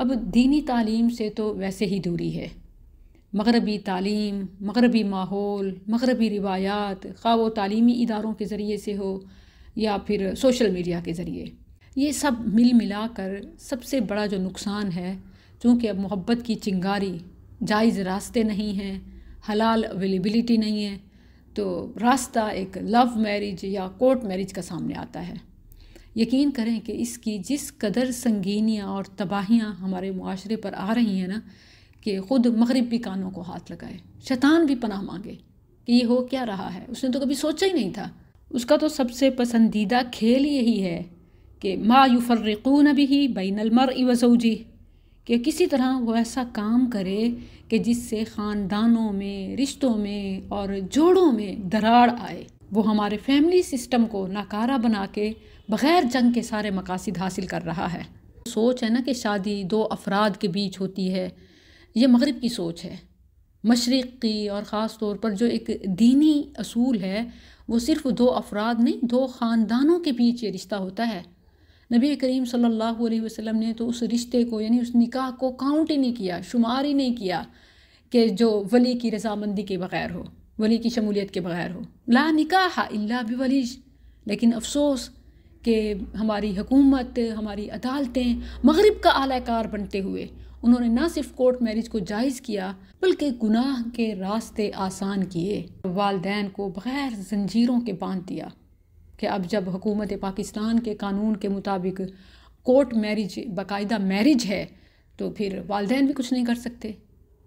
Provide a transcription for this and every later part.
अब दीनी तालीम से तो वैसे ही दूरी है मगरबी तालीम मगरबी माहौल मगरबी रिवायात खा वो तालीमी इदारों के ज़रिए से हो या फिर सोशल मीडिया के ज़रिए ये सब मिल मिला कर सबसे बड़ा जो नुकसान है चूँकि अब मोहब्बत की चिंगारी जायज़ रास्ते नहीं हैं हलाल अवेलेबिलिटी नहीं है तो रास्ता एक लव मैरिज या कोर्ट मैरिज का सामने आता है यकीन करें कि इसकी जिस कदर संगीनियाँ और तबाहियाँ हमारे माशरे पर आ रही हैं ना कि ख़ुद मगरब भी कानों को हाथ लगाए शैतान भी पनाह मांगे कि ये हो क्या रहा है उसने तो कभी सोचा ही नहीं था उसका तो सबसे पसंदीदा खेल यही है कि माँ मा युफ़र्रकून भी बैनलमर वजूजी कि किसी तरह वो ऐसा काम करे कि जिससे ख़ानदानों में रिश्तों में और जोड़ों में दराड़ आए वो हमारे फैमिली सिस्टम को नाकारा बना के बग़ैर जंग के सारे मकासद हासिल कर रहा है सोच है ना कि शादी दो अफराद के बीच होती है ये मगरब की सोच है मशरक़ी और ख़ास तौर पर जो एक दीनी असूल है वो सिर्फ दो अफराद नहीं दो ख़ानदानों के बीच ये रिश्ता होता है नबी करीम सल्लल्लाहु अलैहि वसल्लम ने तो उस रिश्ते को यानी उस निकाह को काउंट ही नहीं किया शुमार ही नहीं किया कि जो वली की रजामंदी के बग़ैर हो वली की शमूलियत के बगैर हो ला निकाह अल्ला बिवली लेकिन अफसोस कि हमारी हुकूमत हमारी अदालतें मगरब का आलाकार बनते हुए उन्होंने ना सिर्फ कोर्ट मैरिज को जायज़ किया बल्कि गुनाह के रास्ते आसान किए वालदेन को बग़ैर जंजीरों के बांध दिया कि अब जब हुकूमत पाकिस्तान के कानून के मुताबिक कोर्ट मैरिज बाकायदा मैरिज है तो फिर वालदेन भी कुछ नहीं कर सकते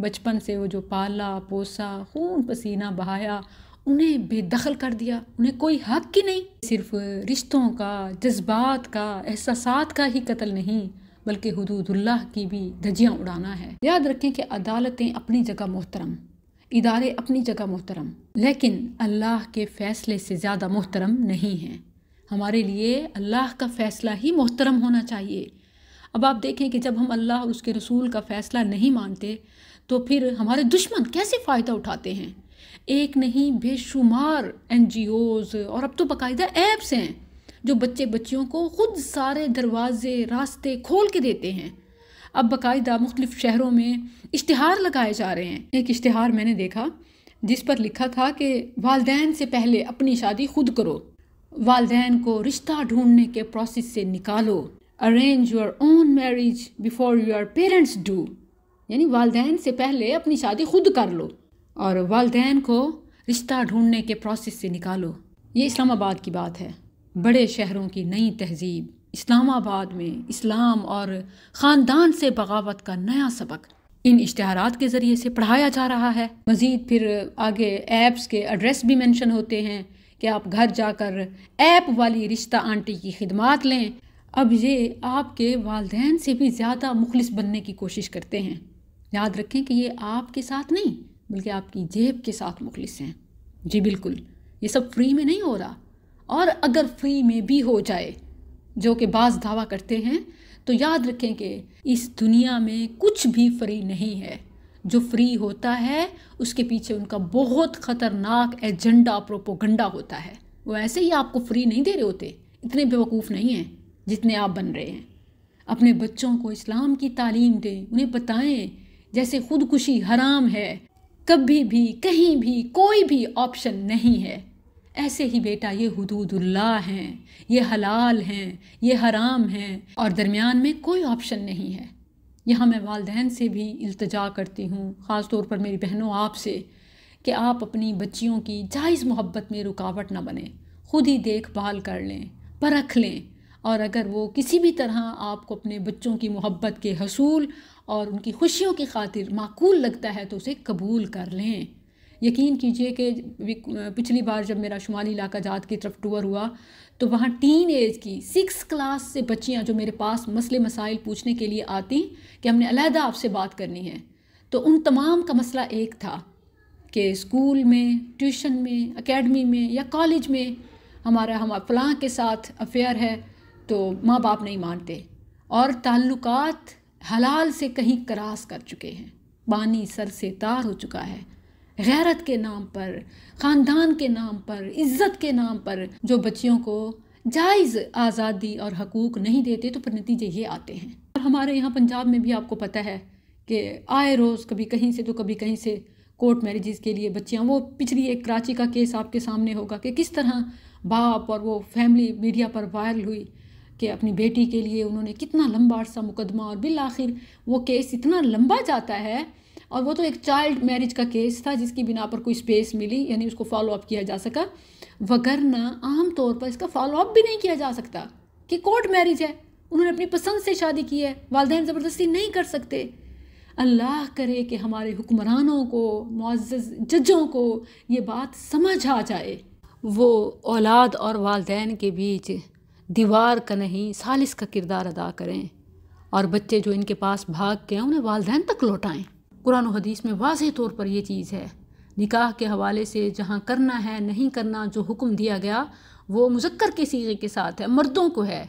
बचपन से वो जो पाला पोसा खून पसीना बहाया उन्हें बेदखल कर दिया उन्हें कोई हक ही नहीं सिर्फ रिश्तों का जज्बात का एहसास का ही कत्ल नहीं बल्कि हदूदुल्लाह की भी धजियाँ उड़ाना है याद रखें कि अदालतें अपनी जगह मोहतरम इदारे अपनी जगह मोहतरम लेकिन अल्लाह के फ़ैसले से ज़्यादा मोहतरम नहीं हैं हमारे लिए अल्लाह का फ़ैसला ही मोहतरम होना चाहिए अब आप देखें कि जब हम अल्लाह उसके रसूल का फ़ैसला नहीं मानते तो फिर हमारे दुश्मन कैसे फ़ायदा उठाते हैं एक नहीं बेशुमार एन और अब तो बाकायदा ऐप्स हैं जो बच्चे बच्चियों को ख़ुद सारे दरवाजे रास्ते खोल के देते हैं अब बाकायदा मुख्तलिफ़ शहरों में इश्तहार लगाए जा रहे हैं एक इश्तहार मैंने देखा जिस पर लिखा था कि वालदेन से पहले अपनी शादी खुद करो वालदेन को रिश्ता ढूंढने के प्रोसेस से निकालो arrange your own marriage before your parents do यानी वालदेन से पहले अपनी शादी खुद कर लो और वालदेन को रिश्ता ढूंढने के प्रोसेस से निकालो ये इस्लामाबाद की बात है बड़े शहरों की नई तहजीब इस्लामाबाद में इस्लाम और ख़ानदान से बगावत का नया सबक इन इश्तहारात के ज़रिए से पढ़ाया जा रहा है मज़ीद फिर आगे ऐप्स के एड्रेस भी मेंशन होते हैं कि आप घर जाकर ऐप वाली रिश्ता आंटी की खिदमत लें अब ये आपके वालदेन से भी ज़्यादा मुखलिस बनने की कोशिश करते हैं याद रखें कि ये आपके साथ नहीं बल्कि आपकी जेब के साथ मुखलिस हैं जी बिल्कुल ये सब फ्री में नहीं हो रहा और अगर फ्री में भी हो जाए जो कि बाज दावा करते हैं तो याद रखें कि इस दुनिया में कुछ भी फ्री नहीं है जो फ्री होता है उसके पीछे उनका बहुत ख़तरनाक एजेंडा प्रोपोगंडा होता है वो ऐसे ही आपको फ्री नहीं दे रहे होते इतने बेवकूफ़ नहीं हैं जितने आप बन रहे हैं अपने बच्चों को इस्लाम की तालीम दें उन्हें बताएं जैसे खुदकुशी हराम है कभी भी कहीं भी कोई भी ऑप्शन नहीं है ऐसे ही बेटा ये हदूदुल्ला हैं ये हलाल हैं ये हराम हैं और दरमियान में कोई ऑप्शन नहीं है यहाँ मैं वालदेन से भी अल्तजा करती हूँ ख़ास तौर पर मेरी बहनों आपसे कि आप अपनी बच्चियों की जायज़ मोहब्बत में रुकावट ना बने खुद ही देखभाल कर लें परख लें और अगर वो किसी भी तरह आपको अपने बच्चों की मोहब्बत के हसूल और उनकी खुशियों की खातिर माकूल लगता है तो उसे कबूल कर लें यकीन कीजिए कि पिछली बार जब मेरा शुमाली इलाका जात की तरफ टूर हुआ तो वहाँ टीन एज की सिक्स क्लास से बच्चियाँ जो मेरे पास मसले मसाइल पूछने के लिए आती कि हमने अलहदा आपसे बात करनी है तो उन तमाम का मसला एक था कि स्कूल में ट्यूशन में अकेडमी में या कॉलेज में हमारा हम फलाँ के साथ अफेयर है तो माँ बाप नहीं मानते और ताल्लुकात हलाल से कहीं क्रास कर चुके हैं पानी सर से तार हो चुका है गैरत के नाम पर ख़ानदान के नाम पर इज़्ज़त के नाम पर जो बच्चियों को जायज़ आज़ादी और हकूक़ नहीं देते तो फिर नतीजे ये आते हैं और हमारे यहाँ पंजाब में भी आपको पता है कि आए रोज़ कभी कहीं से तो कभी कहीं से कोर्ट मैरिज़ के लिए बच्चियाँ वो पिछली एक कराची का केस आपके सामने होगा कि किस तरह बाप और वो फैमिली मीडिया पर वायरल हुई कि अपनी बेटी के लिए उन्होंने कितना लंबा अरसा मुकदमा और बिल आखिर वो केस इतना लंबा जाता है और वो तो एक चाइल्ड मैरिज का केस था जिसकी बिना पर कोई स्पेस मिली यानी उसको फॉलो अप किया जा सका वगरना आम तौर पर इसका फॉलो अप भी नहीं किया जा सकता कि कोर्ट मैरिज है उन्होंने अपनी पसंद से शादी की है वालदे ज़बरदस्ती नहीं कर सकते अल्लाह करे कि हमारे हुक्मरानों को मुआज़ जजों को ये बात समझ आ जाए वो औलाद और वालदेन के बीच दीवार का नहीं सालिस का किरदार अदा करें और बच्चे जो इनके पास भाग के हैं उन्हें वालदेन तक लौटाएँ कुरान हदीस में वाज तौर पर यह चीज़ है निकाह के हवाले से जहाँ करना है नहीं करना जो हुक्म दिया गया वो मुजक्कर के सीगे के साथ है मर्दों को है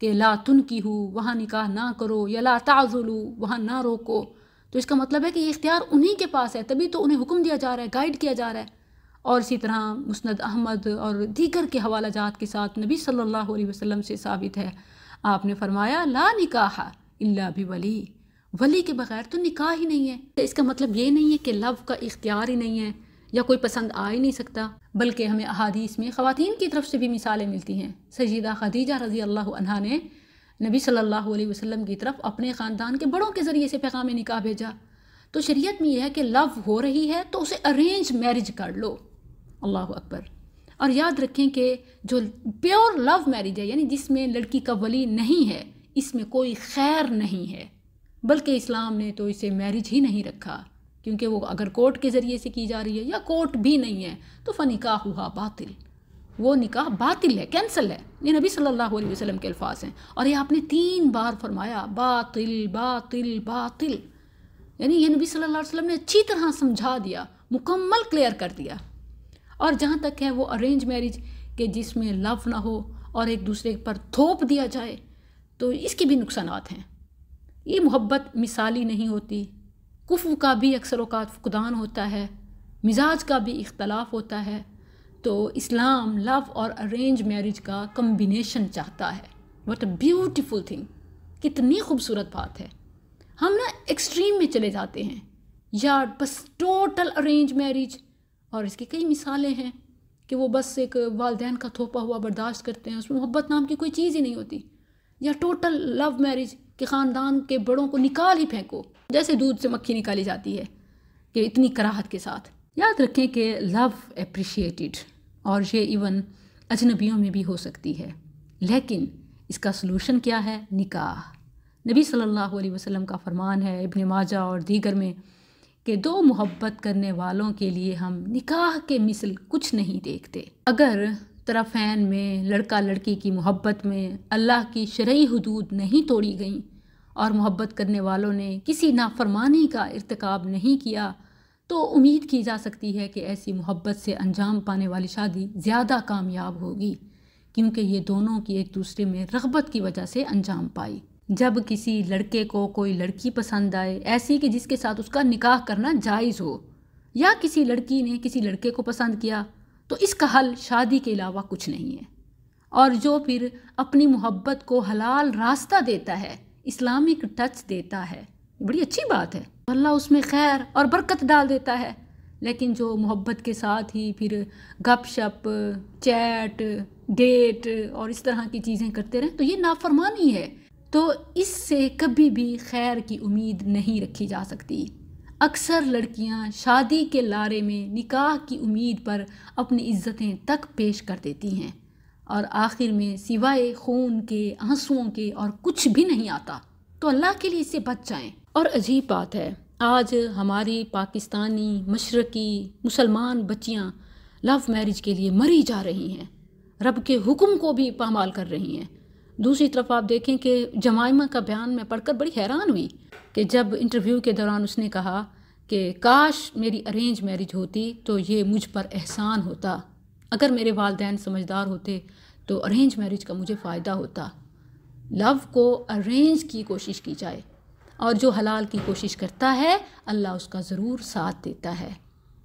कि ला तुन की हो वहाँ निकाह ना करो या ला ताजुलू वहाँ ना रोको तो इसका मतलब है कि ये इख्तियार उन्हीं के पास है तभी तो उन्हें हुक्म दिया जा रहा है गाइड किया जा रहा है और इसी तरह मुस्ंद अहमद और दीगर के हवाला जात के साथ नबी सल्लल्लाहु अलैहि वसल्लम से साबित है आपने फरमाया ला निकाह इल्ला भी वली वली के बगैर तो निकाह ही नहीं है तो इसका मतलब ये नहीं है कि लव का इख्तियार ही नहीं है या कोई पसंद आ ही नहीं सकता बल्कि हमें अहादीस में ख़वान की तरफ से भी मिसालें मिलती हैं सजीदा खदीजा रजी अल्लाह अनहा ने नबी सल्लल्लाहु अलैहि वसल्लम की तरफ अपने ख़ानदान के बड़ों के ज़रिए से पैगाम निकाह भेजा तो शरीयत में यह है कि लव हो रही है तो उसे अरेंज मैरिज कर लो अल्लाह अकबर और याद रखें कि जो प्योर लव मैरिज है यानी जिसमें लड़की का वली नहीं है इसमें कोई खैर नहीं है बल्कि इस्लाम ने तो इसे मैरिज ही नहीं रखा क्योंकि वो अगर कोर्ट के ज़रिए से की जा रही है या कोर्ट भी नहीं है तो फ़निका हुआ बातिल वो निकाह बातिल है कैंसिल है ये नबी सल्लल्लाहु अलैहि वसल्लम के अल्फाज हैं और ये आपने तीन बार फरमाया बातिल बातिल बातिल यानी ये नबी सल्लल्लाहु अलैहि वसल्लम ने अच्छी तरह समझा दिया मुकम्मल क्लियर कर दिया और जहाँ तक है वो अरेंज मैरिज के जिसमें लव ना हो और एक दूसरे पर थोप दिया जाए तो इसके भी नुकसान हैं ये मोहब्बत मिसाली नहीं होती कुफ़ का भी अक्सर अवकात फुकदान होता है मिजाज का भी इख्तलाफ होता है तो इस्लाम लव और अरेंज मैरिज का कम्बिनेशन चाहता है वट अ ब्यूटिफुल थिंग कितनी खूबसूरत बात है हम ना एक्सट्रीम में चले जाते हैं यार बस टोटल अरेंज मैरिज और इसकी कई मिसालें हैं कि वो बस एक वालदेन का थोपा हुआ बर्दाश्त करते हैं उसमें मोहब्बत नाम की कोई चीज़ ही नहीं होती या टोटल लव मैरिज के ख़ानदान के बड़ों को निकाल ही फेंको जैसे दूध से मक्खी निकाली जाती है कि इतनी कराहत के साथ याद रखें कि लव अप्रिशिएटेड और ये इवन अजनबियों में भी हो सकती है लेकिन इसका सलूशन क्या है निकाह नबी सल्लल्लाहु अलैहि वसल्लम का फरमान है इब्ने माजा और दीगर में कि दो मोहब्बत करने वालों के लिए हम निकाह के मिसल कुछ नहीं देखते अगर तरफैन में लड़का लड़की की मोहब्बत में अल्लाह की शरय हदूद नहीं तोड़ी गई और मोहब्बत करने वालों ने किसी नाफरमानी का इरतक नहीं किया तो उम्मीद की जा सकती है कि ऐसी मोहब्बत से अंजाम पाने वाली शादी ज़्यादा कामयाब होगी क्योंकि ये दोनों की एक दूसरे में रगबत की वजह से अंजाम पाई जब किसी लड़के को कोई लड़की पसंद आए ऐसी कि जिसके साथ उसका निकाह करना जायज़ हो या किसी लड़की ने किसी लड़के को पसंद किया तो इसका हल शादी के अलावा कुछ नहीं है और जो फिर अपनी मोहब्बत को हलाल रास्ता देता है इस्लामिक टच देता है बड़ी अच्छी बात है अल्लाह उसमें खैर और बरकत डाल देता है लेकिन जो मोहब्बत के साथ ही फिर गपशप चैट डेट और इस तरह की चीज़ें करते रहें तो ये नाफरमानी है तो इससे कभी भी खैर की उम्मीद नहीं रखी जा सकती अक्सर लड़कियां शादी के लारे में निकाह की उम्मीद पर अपनी इज्जतें तक पेश कर देती हैं और आखिर में सिवाय खून के आंसुओं के और कुछ भी नहीं आता तो अल्लाह के लिए इससे बच जाएं और अजीब बात है आज हमारी पाकिस्तानी मशरकी मुसलमान बच्चियां लव मैरिज के लिए मरी जा रही हैं रब के हुक्म को भी पामाल कर रही हैं दूसरी तरफ आप देखें कि जमाइमा का बयान मैं पढ़कर बड़ी हैरान हुई कि जब इंटरव्यू के दौरान उसने कहा कि काश मेरी अरेंज मैरिज होती तो ये मुझ पर एहसान होता अगर मेरे वालदेन समझदार होते तो अरेंज मैरिज का मुझे फ़ायदा होता लव को अरेंज की कोशिश की जाए और जो हलाल की कोशिश करता है अल्लाह उसका ज़रूर साथ देता है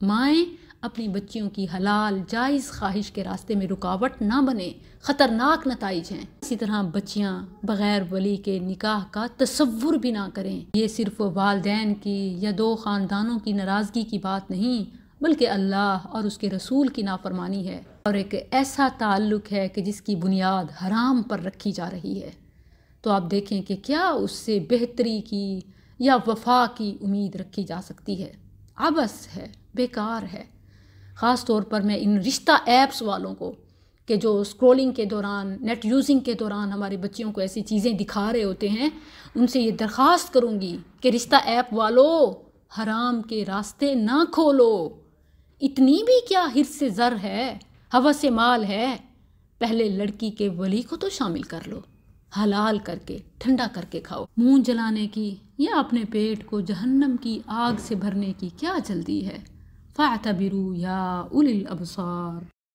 माएँ अपनी बच्चियों की हलाल जायज़ ख्वाहिश के रास्ते में रुकावट ना बने ख़तरनाक नतज हैं इसी तरह बच्चियाँ बग़ैर वली के निकाह का तस्वुर भी ना करें ये सिर्फ वालदेन की या दो ख़ानदानों की नाराज़गी की बात नहीं बल्कि अल्लाह और उसके रसूल की नाफरमानी है और एक ऐसा ताल्लुक़ है कि जिसकी बुनियाद हराम पर रखी जा रही है तो आप देखें कि क्या उससे बेहतरी की या वफा की उम्मीद रखी जा सकती है अबस है बेकार है ख़ास तौर पर मैं इन रिश्ता ऐप्स वालों को कि जो स्क्रॉलिंग के दौरान नेट यूजिंग के दौरान हमारे बच्चियों को ऐसी चीज़ें दिखा रहे होते हैं उनसे ये दरख्वास्त करूँगी कि रिश्ता ऐप वालों हराम के रास्ते ना खोलो इतनी भी क्या हिर से ज़र है हवा से माल है पहले लड़की के वली को तो शामिल कर लो हलाल करके ठंडा करके खाओ मुंह जलाने की या अपने पेट को जहन्नम की आग से भरने की क्या जल्दी है فاعتبروا يا أولي الأبصار